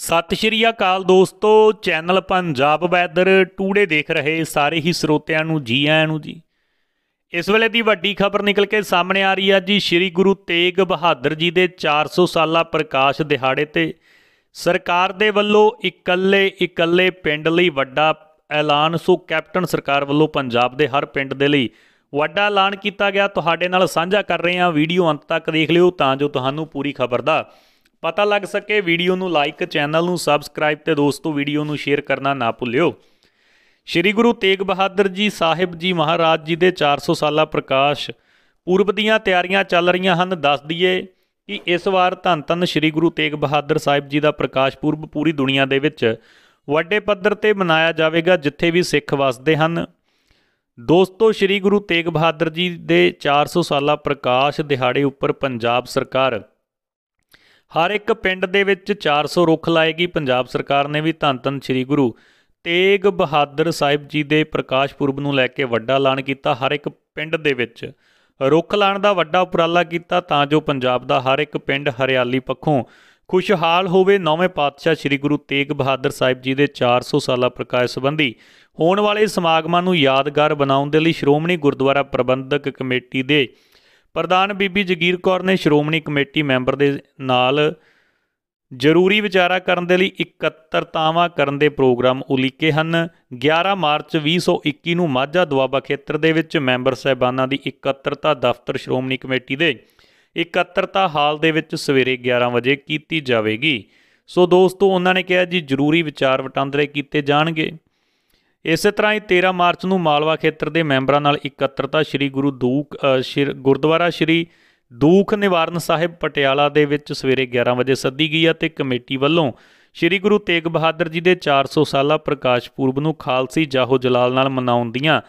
ਸਤਿ ਸ਼੍ਰੀ ਅਕਾਲ ਦੋਸਤੋ channel Punjab weather today ਦੇਖ ਰਹੇ ਸਾਰੇ ਹੀ ਸਰੋਤਿਆਂ ਨੂੰ ਜੀ ਆਇਆਂ ਨੂੰ ਜੀ ਇਸ ਵੇਲੇ ਦੀ ਵੱਡੀ ਖਬਰ ਨਿਕਲ ਕੇ ਸਾਹਮਣੇ ਆ ਰਹੀ ਹੈ ਜੀ ਸ੍ਰੀ ਗੁਰੂ ਤੇਗ ਬਹਾਦਰ ਜੀ ਦੇ 400 ਸਾਲਾ ਪ੍ਰਕਾਸ਼ ਦਿਹਾੜੇ ਤੇ ਸਰਕਾਰ ਦੇ ਵੱਲੋਂ ਇਕੱਲੇ ਇਕੱਲੇ ਪਿੰਡ ਲਈ ਵੱਡਾ ਐਲਾਨ ਸੋ ਕੈਪਟਨ ਸਰਕਾਰ ਵੱਲੋਂ ਪੰਜਾਬ ਦੇ ਹਰ ਪਿੰਡ ਦੇ ਲਈ ਵੱਡਾ ਐਲਾਨ ਕੀਤਾ ਗਿਆ ਤੁਹਾਡੇ ਨਾਲ ਸਾਂਝਾ ਕਰ ਰਹੇ ਹਾਂ ਵੀਡੀਓ ਅੰਤ ਤੱਕ ਦੇਖ ਲਿਓ ਤਾਂ ਜੋ ਤੁਹਾਨੂੰ ਪੂਰੀ ਖਬਰ ਦਾ ਪਤਾ ਲੱਗ ਸਕੇ ਵੀਡੀਓ ਨੂੰ ਲਾਈਕ ਚੈਨਲ ਨੂੰ ਸਬਸਕ੍ਰਾਈਬ ਤੇ ਦੋਸਤੋ ਵੀਡੀਓ ਨੂੰ ਸ਼ੇਅਰ ਕਰਨਾ ਨਾ ਭੁੱਲਿਓ ਸ਼੍ਰੀ ਗੁਰੂ ਤੇਗ ਬਹਾਦਰ ਜੀ ਸਾਹਿਬ ਜੀ ਮਹਾਰਾਜ ਜੀ ਦੇ 400 ਸਾਲਾ ਪ੍ਰਕਾਸ਼ ਪੂਰਬ ਦੀਆਂ ਤਿਆਰੀਆਂ ਚੱਲ ਰਹੀਆਂ ਹਨ ਦੱਸ ਦਈਏ ਕਿ ਇਸ ਵਾਰ ਧੰਨ ਧੰਨ ਸ਼੍ਰੀ ਗੁਰੂ ਤੇਗ ਬਹਾਦਰ ਸਾਹਿਬ ਜੀ ਦਾ ਪ੍ਰਕਾਸ਼ ਪੂਰਬ ਪੂਰੀ ਦੁਨੀਆ ਦੇ ਵਿੱਚ ਵੱਡੇ ਪੱਧਰ ਤੇ ਮਨਾਇਆ ਜਾਵੇਗਾ ਜਿੱਥੇ ਵੀ ਸਿੱਖ ਵਸਦੇ ਹਨ ਦੋਸਤੋ ਸ਼੍ਰੀ ਗੁਰੂ ਤੇਗ ਬਹਾਦਰ ਜੀ ਦੇ 400 ਸਾਲਾ ਪ੍ਰਕਾਸ਼ ਦਿਹਾੜੇ ਉੱਪਰ ਪੰਜਾਬ ਸਰਕਾਰ ਹਰ ਇੱਕ ਪਿੰਡ ਦੇ ਵਿੱਚ 400 ਰੁੱਖ ਲਾਏਗੀ ਪੰਜਾਬ ਸਰਕਾਰ ਨੇ ਵੀ ਧੰਨ ਧੰਨ ਸ੍ਰੀ ਗੁਰੂ ਤੇਗ ਬਹਾਦਰ ਸਾਹਿਬ ਜੀ ਦੇ ਪ੍ਰਕਾਸ਼ ਪੁਰਬ ਨੂੰ ਲੈ ਕੇ ਵੱਡਾ ਐਲਾਨ ਕੀਤਾ ਹਰ ਇੱਕ ਪਿੰਡ ਦੇ ਵਿੱਚ ਰੁੱਖ ਲਾਣ ਦਾ ਵੱਡਾ ਉਪਰਾਲਾ ਕੀਤਾ ਤਾਂ ਜੋ ਪੰਜਾਬ ਦਾ ਹਰ ਇੱਕ ਪਿੰਡ ਹਰਿਆਲੀ ਪੱਖੋਂ ਖੁਸ਼ਹਾਲ ਹੋਵੇ ਨੌਵੇਂ ਪਾਤਸ਼ਾਹ ਸ੍ਰੀ ਗੁਰੂ ਤੇਗ ਬਹਾਦਰ ਸਾਹਿਬ ਜੀ ਦੇ 400 ਸਾਲਾ ਪ੍ਰਕਾਸ਼ ਸੰਬੰਧੀ ਹੋਣ ਵਾਲੇ ਸਮਾਗਮਾਂ ਨੂੰ ਯਾਦਗਾਰ ਬਣਾਉਣ ਦੇ ਲਈ ਸ਼੍ਰੋਮਣੀ ਗੁਰਦੁਆਰਾ ਪ੍ਰਬੰਧਕ ਕਮੇਟੀ ਦੇ ਪ੍ਰਧਾਨ ਬੀਬੀ ਜਗੀਰ ਕੌਰ ਨੇ ਸ਼੍ਰੋਮਣੀ ਕਮੇਟੀ ਮੈਂਬਰ ਦੇ ਨਾਲ ਜ਼ਰੂਰੀ ਵਿਚਾਰਾ ਕਰਨ ਦੇ ਲਈ ਇਕੱਤਰਤਾਵਾਂ ਕਰਨ ਦੇ ਪ੍ਰੋਗਰਾਮ ਉਲੀਕੇ ਹਨ 11 ਮਾਰਚ 2021 ਨੂੰ ਮਾਝਾ ਦੁਆਬਾ ਖੇਤਰ ਦੇ ਵਿੱਚ ਮੈਂਬਰ ਸਹਿਬਾਨਾਂ ਦੀ 71ਤਾ ਦਫ਼ਤਰ ਸ਼੍ਰੋਮਣੀ ਕਮੇਟੀ ਦੇ 71ਤਾ ਹਾਲ ਦੇ ਵਿੱਚ ਸਵੇਰੇ 11 ਵਜੇ ਕੀਤੀ ਜਾਵੇਗੀ ਸੋ ਦੋਸਤੋ ਉਹਨਾਂ ਨੇ ਕਿਹਾ ਜੀ ਜ਼ਰੂਰੀ ਵਿਚਾਰ ਵਟਾਂਦਰੇ ਕੀਤੇ ਜਾਣਗੇ ਇਸੇ ਤਰ੍ਹਾਂ ਹੀ 13 ਮਾਰਚ ਨੂੰ ਮਾਲਵਾ ਖੇਤਰ ਦੇ ਮੈਂਬਰਾਂ ਨਾਲ ਇਕੱਤਰਤਾ ਸ੍ਰੀ ਗੁਰੂ ਦੂਖ ਗੁਰਦੁਆਰਾ ਸ੍ਰੀ ਦੂਖ ਨਿਵਾਰਨ ਸਾਹਿਬ ਪਟਿਆਲਾ ਦੇ ਵਿੱਚ ਸਵੇਰੇ 11 ਵਜੇ ਸੱਦੀ ਗਈ ਅਤੇ ਕਮੇਟੀ ਵੱਲੋਂ ਸ੍ਰੀ ਗੁਰੂ ਤੇਗ ਬਹਾਦਰ ਜੀ ਦੇ 400 ਸਾਲਾ ਪ੍ਰਕਾਸ਼ ਪੁਰਬ ਨੂੰ ਖਾਲਸੀ ਜਾਹੋ ਜਲਾਲ ਨਾਲ ਮਨਾਉਣ ਦੀਆਂ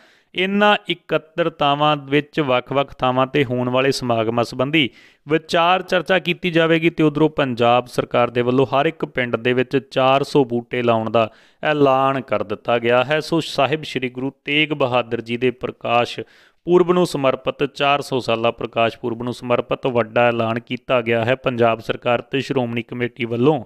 ਇਨ੍ਹਾਂ ਇਕੱਤਰਤਾਵਾਂ ਵਿੱਚ ਵੱਖ-ਵੱਖ ਥਾਵਾਂ ਤੇ ਹੋਣ ਵਾਲੇ ਸਮਾਗਮਾਂ ਸੰਬੰਧੀ ਵਿਚਾਰ ਚਰਚਾ ਕੀਤੀ ਜਾਵੇਗੀ ਤੇ ਉਧਰੋਂ ਪੰਜਾਬ ਸਰਕਾਰ ਦੇ ਵੱਲੋਂ ਹਰ ਇੱਕ ਪਿੰਡ ਦੇ ਵਿੱਚ 400 ਬੂਟੇ ਲਾਉਣ ਦਾ ਐਲਾਨ ਕਰ ਦਿੱਤਾ ਗਿਆ ਹੈ ਸੋ ਸਾਹਿਬ ਸ੍ਰੀ ਗੁਰੂ ਤੇਗ ਬਹਾਦਰ ਜੀ ਦੇ ਪ੍ਰਕਾਸ਼ ਪੂਰਬ ਨੂੰ ਸਮਰਪਿਤ 400 ਸਾਲਾ ਪ੍ਰਕਾਸ਼ ਪੂਰਬ ਨੂੰ ਸਮਰਪਿਤ ਵੱਡਾ ਐਲਾਨ ਕੀਤਾ ਗਿਆ ਹੈ ਪੰਜਾਬ ਸਰਕਾਰ ਤੇ ਸ਼੍ਰੋਮਣੀ ਕਮੇਟੀ ਵੱਲੋਂ